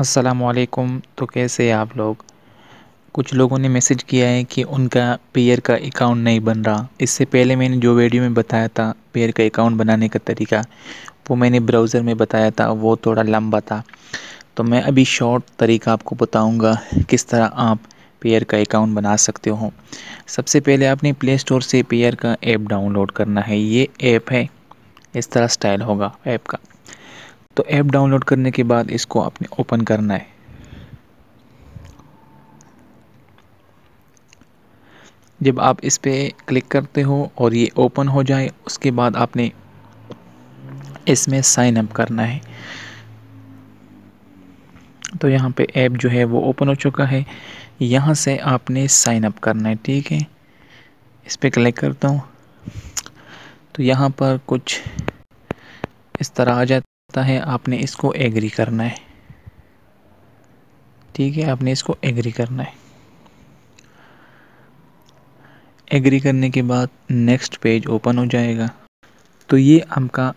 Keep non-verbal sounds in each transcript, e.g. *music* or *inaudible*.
असलकुम तो कैसे आप लोग कुछ लोगों ने मैसेज किया है कि उनका पेयर का अकाउंट नहीं बन रहा इससे पहले मैंने जो वीडियो में बताया था पेयर का अकाउंट बनाने का तरीका वो मैंने ब्राउज़र में बताया था वो थोड़ा लंबा था तो मैं अभी शॉर्ट तरीका आपको बताऊंगा किस तरह आप पेयर का अकाउंट बना सकते हो सबसे पहले आपने प्ले स्टोर से पेयर का ऐप डाउनलोड करना है ये ऐप है इस तरह स्टाइल होगा ऐप का तो ऐप डाउनलोड करने के बाद इसको आपने ओपन करना है जब आप इस पर क्लिक करते हो और ये ओपन हो जाए उसके बाद आपने इसमें साइन अप करना है तो यहाँ पे ऐप जो है वो ओपन हो चुका है यहाँ से आपने साइन अप करना है ठीक है इस पर क्लिक करता हूँ तो यहाँ पर कुछ इस तरह आ जाता सकता है आपने इसको एग्री करना है ठीक है आपने इसको एग्री करना है एग्री करने के बाद नेक्स्ट पेज ओपन हो जाएगा तो ये आपका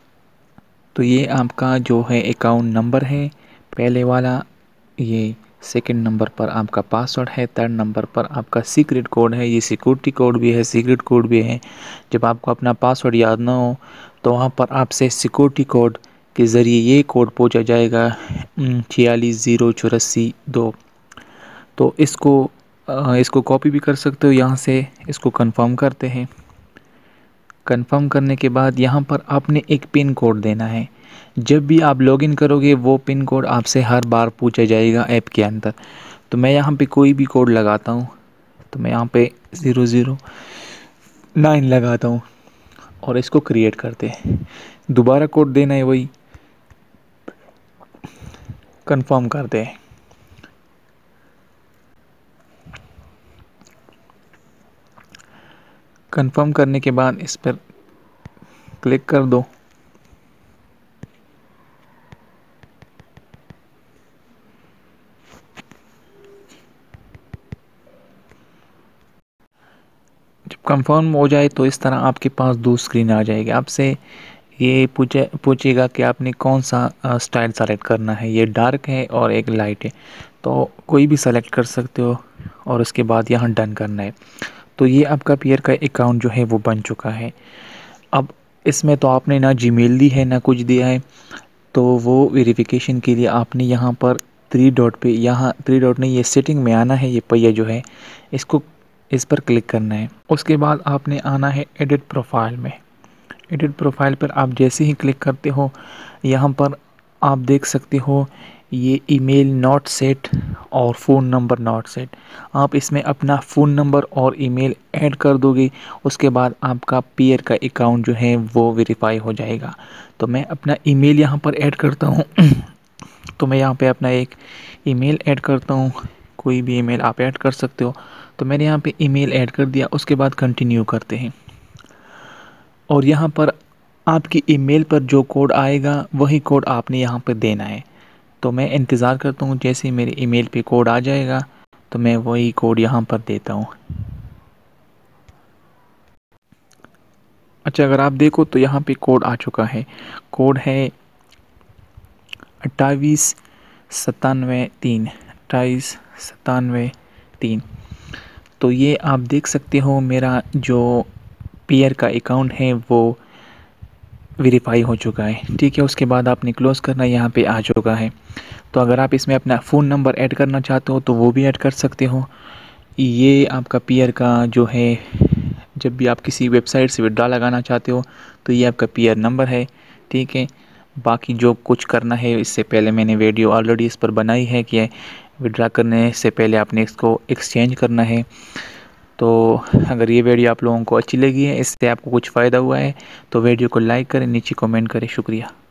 तो ये आपका जो है अकाउंट नंबर है पहले वाला ये सेकंड नंबर पर आपका पासवर्ड है थर्ड नंबर पर आपका सीक्रेट कोड है ये सिक्योरिटी कोड भी है सीक्रेट कोड भी है जब आपको अपना पासवर्ड याद ना हो तो वहाँ पर आपसे सिक्योरिटी कोड के ज़रिए ये कोड पहुंचा जाएगा छियालीस ज़ीरो चौरासी दो तो इसको इसको कॉपी भी कर सकते हो यहाँ से इसको कंफर्म करते हैं कंफर्म करने के बाद यहाँ पर आपने एक पिन कोड देना है जब भी आप लॉगिन करोगे वो पिन कोड आपसे हर बार पूछा जाएगा ऐप के अंदर तो मैं यहाँ पे कोई भी कोड लगाता हूँ तो मैं यहाँ पे ज़ीरो ज़ीरो नाइन लगाता हूँ और इसको क्रिएट करते हैं दोबारा कोड देना है वही कंफर्म कर दें कंफर्म करने के बाद इस पर क्लिक कर दो कंफर्म हो जाए तो इस तरह आपके पास दो स्क्रीन आ जाएगी आपसे ये पूछे पूछेगा कि आपने कौन सा स्टाइल सेलेक्ट करना है ये डार्क है और एक लाइट है तो कोई भी सेलेक्ट कर सकते हो और उसके बाद यहाँ डन करना है तो ये आपका पेयर का अकाउंट जो है वो बन चुका है अब इसमें तो आपने ना जीमेल दी है ना कुछ दिया है तो वो वेरिफिकेशन के लिए आपने यहाँ पर थ्री डॉट पे यहाँ थ्री डॉट नहीं ये सेटिंग में आना है ये पहिया जो है इसको इस पर क्लिक करना है उसके बाद आपने आना है एडिट प्रोफाइल में एडिट प्रोफाइल पर आप जैसे ही क्लिक करते हो यहाँ पर आप देख सकते हो ये ईमेल नॉट सेट और फ़ोन नंबर नॉट सेट आप इसमें अपना फ़ोन नंबर और ईमेल ऐड कर दोगे उसके बाद आपका पीयर का अकाउंट जो है वो वेरीफाई हो जाएगा तो मैं अपना ईमेल यहाँ पर ऐड करता हूँ *clears throat* तो मैं यहाँ पे अपना एक ईमेल ऐड करता हूँ कोई भी ईमेल आप ऐड कर सकते हो तो मैंने यहाँ पे ईमेल ऐड कर दिया उसके बाद कंटिन्यू करते हैं और यहाँ पर आपकी ईमेल पर जो कोड आएगा वही कोड आपने यहाँ पर देना है तो मैं इंतज़ार करता हूँ जैसे ही मेरे ईमेल पे कोड आ जाएगा तो मैं वही कोड यहाँ पर देता हूँ अच्छा अगर आप देखो तो यहाँ पे कोड आ चुका है कोड है अट्ठाईस सतानवे तीन अट्ठाईस सतानवे तीन तो ये आप देख सकते हो मेरा जो पीयर का अकाउंट है वो वेरीफाई हो चुका है ठीक है उसके बाद आपने क्लोज़ करना यहाँ पे आ चुका है तो अगर आप इसमें अपना फ़ोन नंबर ऐड करना चाहते हो तो वो भी ऐड कर सकते हो ये आपका पीयर का जो है जब भी आप किसी वेबसाइट से विड्रा लगाना चाहते हो तो ये आपका पीयर नंबर है ठीक है बाकी जो कुछ करना है इससे पहले मैंने वीडियो ऑलरेडी इस पर बनाई है कि विड्रा करने से पहले आपने इसको एक्सचेंज करना है तो अगर ये वीडियो आप लोगों को अच्छी लगी है इससे आपको कुछ फ़ायदा हुआ है तो वीडियो को लाइक करें नीचे कमेंट करें शुक्रिया